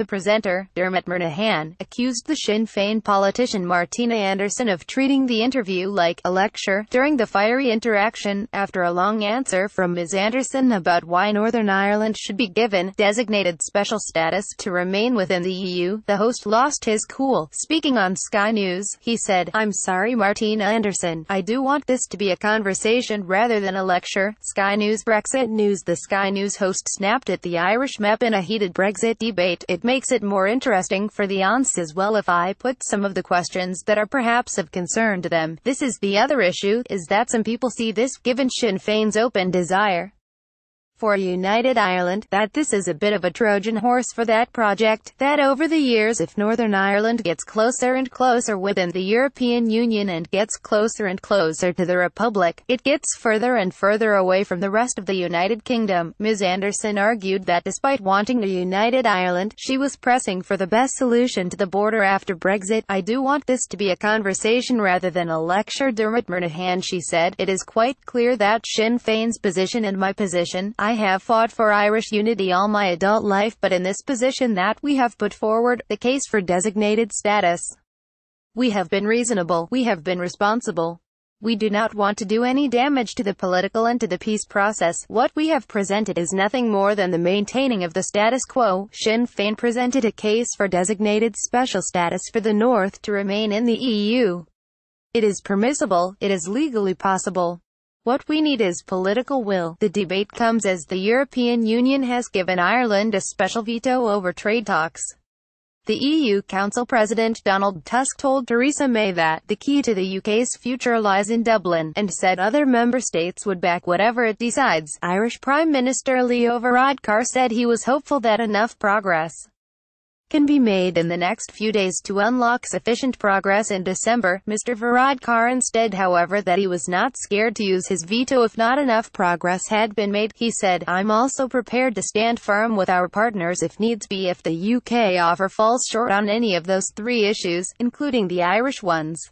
The presenter, Dermot Murnahan, accused the Sinn Féin politician Martina Anderson of treating the interview like a lecture. During the fiery interaction, after a long answer from Ms Anderson about why Northern Ireland should be given designated special status to remain within the EU, the host lost his cool. Speaking on Sky News, he said, I'm sorry Martina Anderson, I do want this to be a conversation rather than a lecture. Sky News Brexit News The Sky News host snapped at the Irish MEP in a heated Brexit debate. It makes it more interesting for the aunts as well if I put some of the questions that are perhaps of concern to them. This is the other issue, is that some people see this, given Sinn Féin's open desire for United Ireland, that this is a bit of a Trojan horse for that project, that over the years if Northern Ireland gets closer and closer within the European Union and gets closer and closer to the Republic, it gets further and further away from the rest of the United Kingdom. Ms Anderson argued that despite wanting a united Ireland, she was pressing for the best solution to the border after Brexit. I do want this to be a conversation rather than a lecture Dermot Murnahan she said, it is quite clear that Sinn Féin's position and my position, I I have fought for Irish unity all my adult life but in this position that we have put forward, the case for designated status. We have been reasonable, we have been responsible. We do not want to do any damage to the political and to the peace process. What we have presented is nothing more than the maintaining of the status quo. Sinn Féin presented a case for designated special status for the North to remain in the EU. It is permissible, it is legally possible. What we need is political will. The debate comes as the European Union has given Ireland a special veto over trade talks. The EU Council President Donald Tusk told Theresa May that the key to the UK's future lies in Dublin, and said other member states would back whatever it decides. Irish Prime Minister Leo Varadkar said he was hopeful that enough progress can be made in the next few days to unlock sufficient progress in December. Mr. Varadkar instead however that he was not scared to use his veto if not enough progress had been made. He said, I'm also prepared to stand firm with our partners if needs be if the UK offer falls short on any of those three issues, including the Irish ones.